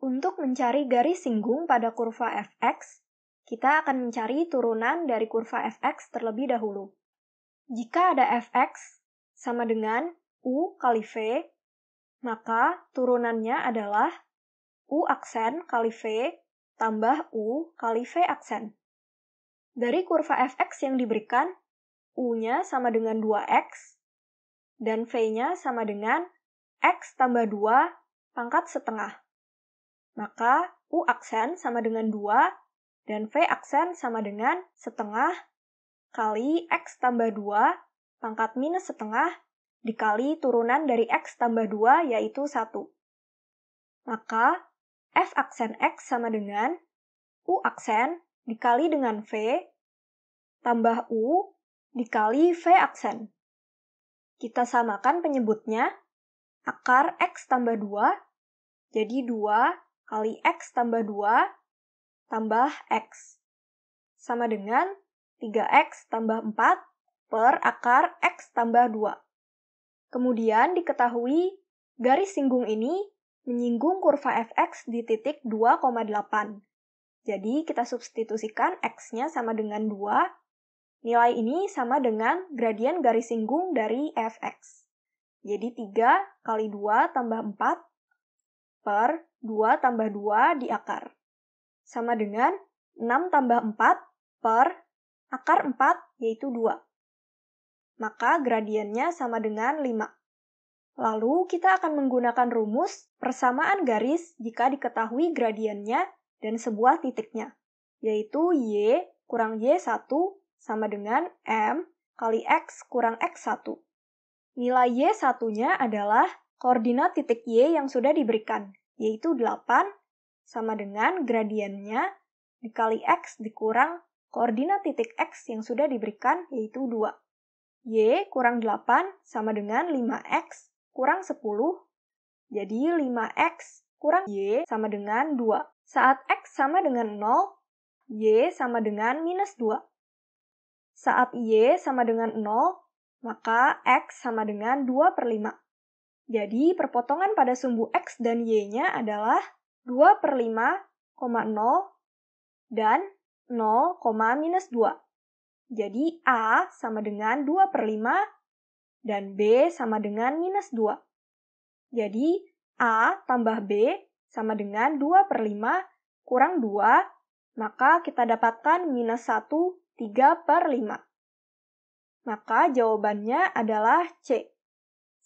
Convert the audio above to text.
Untuk mencari garis singgung pada kurva fx, kita akan mencari turunan dari kurva fx terlebih dahulu. Jika ada fx sama dengan u kali v, maka turunannya adalah u aksen kali v tambah u kali v aksen. Dari kurva fx yang diberikan, u-nya sama dengan 2x, dan v-nya sama dengan x tambah 2 pangkat setengah. Maka U aksen sama dengan 2 dan V aksen sama dengan setengah kali X tambah 2 pangkat minus setengah dikali turunan dari X tambah 2 yaitu 1. Maka F aksen X sama dengan U aksen dikali dengan V tambah U dikali V aksen. Kita samakan penyebutnya, akar X tambah 2, jadi 2 kali X tambah 2 tambah X. Sama dengan 3X tambah 4 per akar X tambah 2. Kemudian diketahui garis singgung ini menyinggung kurva fx di titik 2,8. Jadi kita substitusikan x-nya sama dengan 2. Nilai ini sama dengan gradien garis singgung dari fx. Jadi 3 kali 2 tambah 4 per 2 tambah 2 di akar. Sama dengan 6 tambah 4 per akar 4 yaitu 2. Maka gradiennya sama dengan 5. Lalu kita akan menggunakan rumus persamaan garis jika diketahui gradiennya dan sebuah titiknya, yaitu Y kurang Y1 sama dengan M kali X kurang X1. Nilai Y1-nya adalah koordinat titik Y yang sudah diberikan, yaitu 8 sama dengan gradiennya dikali X dikurang koordinat titik X yang sudah diberikan, yaitu 2. Y kurang 8 sama dengan 5X kurang 10, jadi 5X kurang Y sama dengan 2. Saat X sama dengan 0, Y sama dengan minus 2. Saat Y sama dengan 0, maka X sama dengan 2 per 5. Jadi, perpotongan pada sumbu X dan Y-nya adalah 2 per 5, 0, dan 0, minus 2. Jadi, A sama dengan 2 per 5, dan B sama dengan minus 2. Jadi, A tambah B sama dengan 2 per 5 kurang 2, maka kita dapatkan minus 1, 3 per 5. Maka jawabannya adalah C.